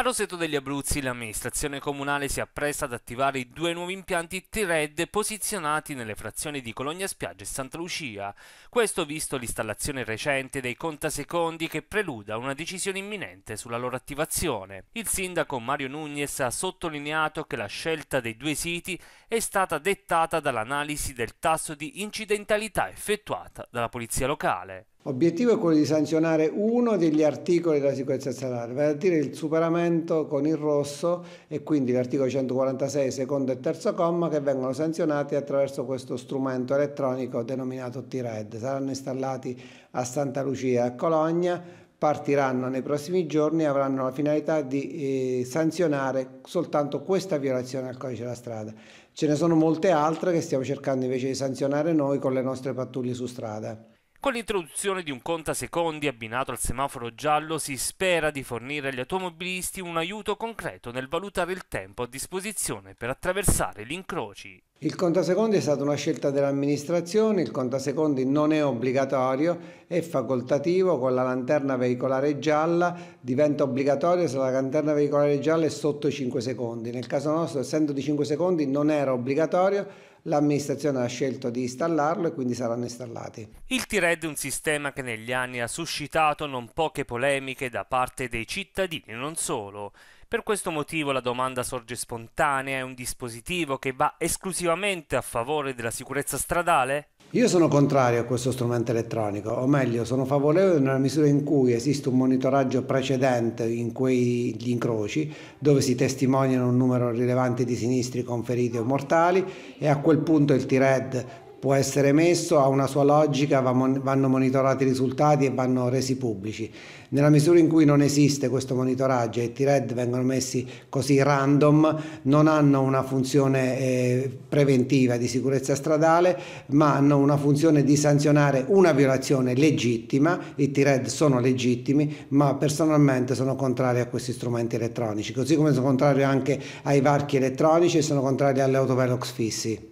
A Roseto degli Abruzzi l'amministrazione comunale si appresta ad attivare i due nuovi impianti T-RED posizionati nelle frazioni di Colonia Spiaggia e Santa Lucia. Questo visto l'installazione recente dei contasecondi che preluda una decisione imminente sulla loro attivazione. Il sindaco Mario Nunez ha sottolineato che la scelta dei due siti è stata dettata dall'analisi del tasso di incidentalità effettuata dalla polizia locale. L'obiettivo è quello di sanzionare uno degli articoli della sicurezza stradale, vale a dire il superamento con il rosso e quindi l'articolo 146 secondo e terzo comma che vengono sanzionati attraverso questo strumento elettronico denominato T-Red. Saranno installati a Santa Lucia e a Cologna, partiranno nei prossimi giorni e avranno la finalità di eh, sanzionare soltanto questa violazione al codice della strada. Ce ne sono molte altre che stiamo cercando invece di sanzionare noi con le nostre pattuglie su strada. Con l'introduzione di un conta secondi abbinato al semaforo giallo si spera di fornire agli automobilisti un aiuto concreto nel valutare il tempo a disposizione per attraversare gli incroci. Il contasecondi è stata una scelta dell'amministrazione, il contasecondi non è obbligatorio, è facoltativo con la lanterna veicolare gialla, diventa obbligatorio se la lanterna veicolare gialla è sotto i 5 secondi. Nel caso nostro, essendo di 5 secondi, non era obbligatorio, l'amministrazione ha scelto di installarlo e quindi saranno installati. Il T-RED è un sistema che negli anni ha suscitato non poche polemiche da parte dei cittadini, non solo. Per questo motivo la domanda sorge spontanea, è un dispositivo che va esclusivamente a favore della sicurezza stradale? Io sono contrario a questo strumento elettronico, o meglio sono favorevole nella misura in cui esiste un monitoraggio precedente in quegli incroci dove si testimoniano un numero rilevante di sinistri conferiti o mortali e a quel punto il T-RED può essere messo, ha una sua logica, vanno monitorati i risultati e vanno resi pubblici. Nella misura in cui non esiste questo monitoraggio e i T-RED vengono messi così random, non hanno una funzione eh, preventiva di sicurezza stradale, ma hanno una funzione di sanzionare una violazione legittima, i T-RED sono legittimi, ma personalmente sono contrario a questi strumenti elettronici, così come sono contrario anche ai varchi elettronici e sono contrario alle autovelox fissi.